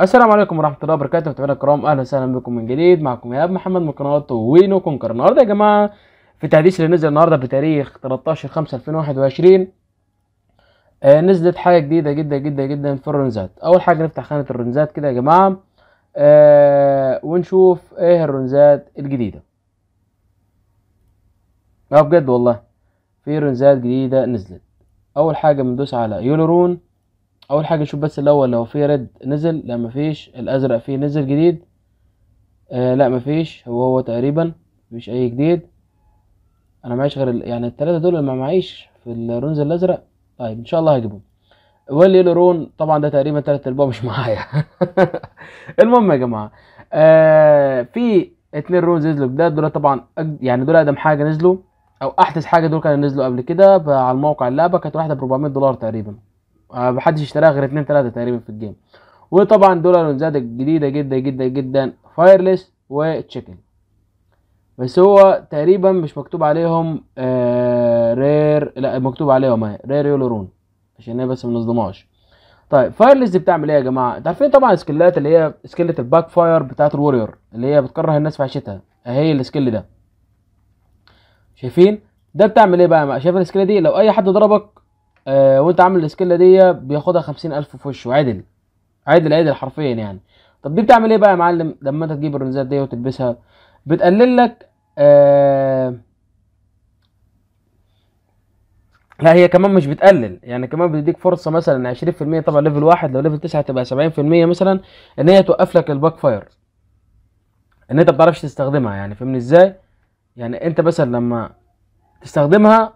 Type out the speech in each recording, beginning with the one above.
السلام عليكم ورحمه الله وبركاته متابعينا الكرام اهلا وسهلا بكم من جديد معكم ايهاب محمد من قناه وينو كونكر النهارده يا جماعه في التحديث اللي نزل النهارده بتاريخ 13 5 2021 آه نزلت حاجه جديده جدا جدا جدا في الرنزات اول حاجه نفتح خانه الرنزات كده يا جماعه آه ونشوف ايه الرنزات الجديده اه بجد والله في رنزات جديده نزلت اول حاجه بندوس على يولرون اول حاجه شوف بس الاول لو في ريد نزل لا مفيش الازرق فيه نزل جديد آه لا مفيش هو هو تقريبا مفيش اي جديد انا معيش غير يعني التلاته دول ما معيش في الرونز الازرق طيب ان شاء الله هجيبهم واللي رون طبعا ده تقريبا تلات البوم مش معايا المهم يا جماعه آه في اتنين رونز نزلوا جداد دول طبعا يعني دول اقدم حاجه نزلوا او احدث حاجه دول كانوا نزلوا قبل كده على الموقع اللعبه كانت واحده ب 400 دولار تقريبا آه، محدش اشتراها غير اتنين تلاتة تقريبا في الجيم وطبعا دول لونزات جديدة جدا جدا جدا فايرلس وتشيكن بس هو تقريبا مش مكتوب عليهم آه رير لا مكتوب عليهم اهي رير يولورون عشان هي بس منظمهاش طيب فايرلس دي بتعمل ايه يا جماعه انتوا عارفين طبعا السكيلات اللي هي سكيلة الباك فاير بتاعت الوريور اللي هي بتكره الناس في عيشتها اهي السكيل ده شايفين ده بتعمل ايه بقى شايف السكيل دي لو اي حد ضربك آه وانت عامل السكيله دي بياخدها خمسين الف في وشه عدل عدل عدل حرفيا يعني طب دي بتعمل ايه بقى يا معلم لما انت تجيب الرنزات دي وتلبسها بتقلل لك آه لا هي كمان مش بتقلل يعني كمان بتديك فرصه مثلا 20% طبعا ليفل واحد لو ليفل تسعة تبقى 70% مثلا ان هي توقف لك الباك فاير ان انت ما بتعرفش تستخدمها يعني فاهمني ازاي يعني انت مثلا لما تستخدمها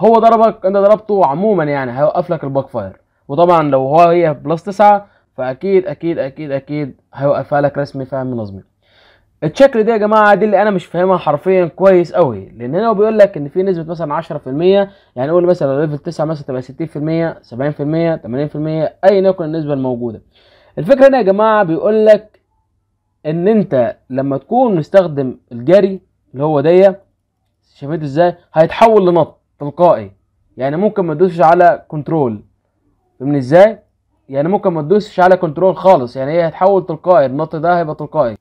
هو ضربك انت ضربته عموما يعني هيوقف لك الباك فاير وطبعا لو هو هي بلس 9 فاكيد اكيد اكيد اكيد هيوقفها لك رسمي فاهم نظمي الشكل ده يا جماعه دي اللي انا مش فاهمها حرفيا كويس قوي لان هنا بيقول لك ان في نسبه مثلا 10% يعني قول مثلا ليفل 9 مثلا تبقى 60% 70% 80% ايا يكن النسبه الموجوده الفكره هنا يا جماعه بيقول لك ان انت لما تكون مستخدم الجري اللي هو ديه شفت ازاي هيتحول لنط تلقائي يعني ممكن ما تدوسش على كنترول فاهمني ازاي يعني ممكن ما تدوسش على كنترول خالص يعني هي هتحول تلقائي النط ده هيبقى تلقائي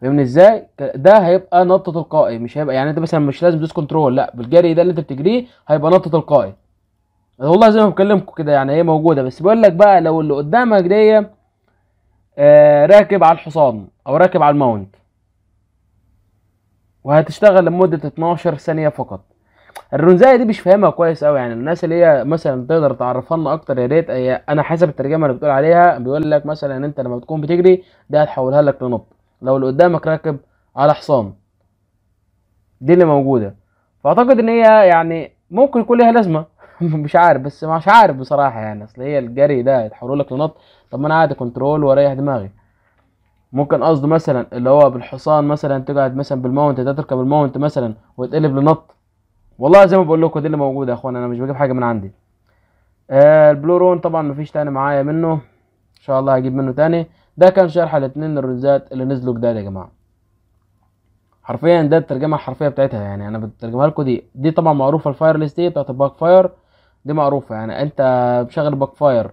فاهمني ازاي ده هيبقى نط تلقائي مش هيبقى يعني انت مثلا مش لازم تدوس كنترول لا بالجري ده اللي انت بتجريه هيبقى نط تلقائي والله زي ما بكلمكم كده يعني هي موجوده بس بقول لك بقى لو اللي قدامك دي آه راكب على الحصان او راكب على الماونت وهتشتغل لمده 12 ثانيه فقط الرونزايه دي مش فاهمها كويس قوي يعني الناس اللي هي مثلا تقدر تعرفها لنا اكتر يا ريت انا حسب الترجمه اللي بتقول عليها بيقول لك مثلا ان انت لما بتكون بتجري ده هتحولها لك لنط لو اللي قدامك راكب على حصان دي اللي موجوده فاعتقد ان هي يعني ممكن يكون ليها لازمه مش عارف بس مش عارف بصراحه يعني اصل هي الجري ده يتحول لك لنط طب ما انا قاعد كنترول واريح دماغي ممكن قصده مثلا اللي هو بالحصان مثلا تقعد مثلا بالماونت ده تركب الماونت مثلا وتقلب لنط والله زي ما بقول لكم دي اللي موجوده يا اخوان انا مش بجيب حاجه من عندي آه البلورون طبعا مفيش تاني معايا منه ان شاء الله هجيب منه تاني ده كان شرح الاتنين الرزات اللي نزلوا جداد يا جماعه حرفيا ده الترجمه الحرفيه بتاعتها يعني انا بترجمها لكم دي دي طبعا معروفه ليست دي بتاعت الباك فاير دي معروفه يعني انت مشغل باك فاير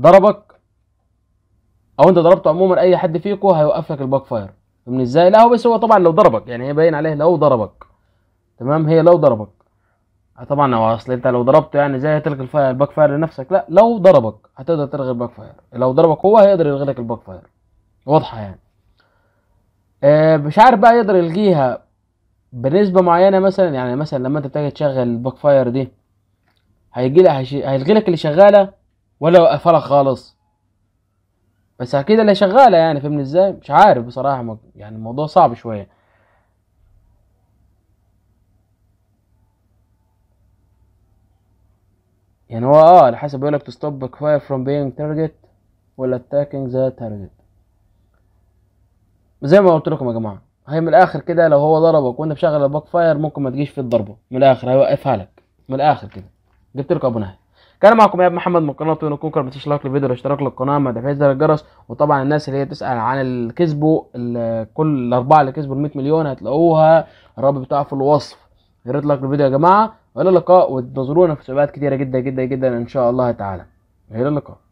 ضربك او انت ضربته عموما اي حد فيكم هيوقف لك الباك فاير فاهمني ازاي لا هو بس هو طبعا لو ضربك يعني باين عليه لو ضربك تمام هي لو ضربك آه، طبعا هو اصل انت لو ضربته يعني زي هتلغي الفاير الباك فاير لنفسك لا لو ضربك هتقدر تلغي الباك فاير لو ضربك هو هيقدر يلغي لك الباك فاير واضحه يعني آه، مش عارف بقى يقدر يلغيها بنسبه معينه مثلا يعني مثلا لما انت بتيجي تشغل الباك فاير دي هيجي لك هيلغي لك اللي شغاله ولا يوقفها خالص بس اكيد اللي شغاله يعني فهمني ازاي مش عارف بصراحه يعني الموضوع صعب شويه يعني هو اه على حسب يقولك to stop fire from being target ولا attacking the target زي ما قلت لكم يا جماعه هي من الاخر كده لو هو ضربك وانت مشغل الباك فاير ممكن ما تجيش في الضربه من الاخر هيوقفها لك من الاخر كده جبت لكم ابو نهايه كان معكم يا محمد من قناه تونو كوكر ما تنساش لايك للفيديو والاشتراك للقناه ما تنساش زر الجرس وطبعا الناس اللي هي تسال عن اللي كسبوا كل الاربعه اللي كسبوا ال 100 مليون هتلاقوها الرابط بتاعه في الوصف يا ريت لايك للفيديو يا جماعه والى اللقاء وانتظرونا في سبعات كتيره جدا جدا جدا ان شاء الله تعالى الى اللقاء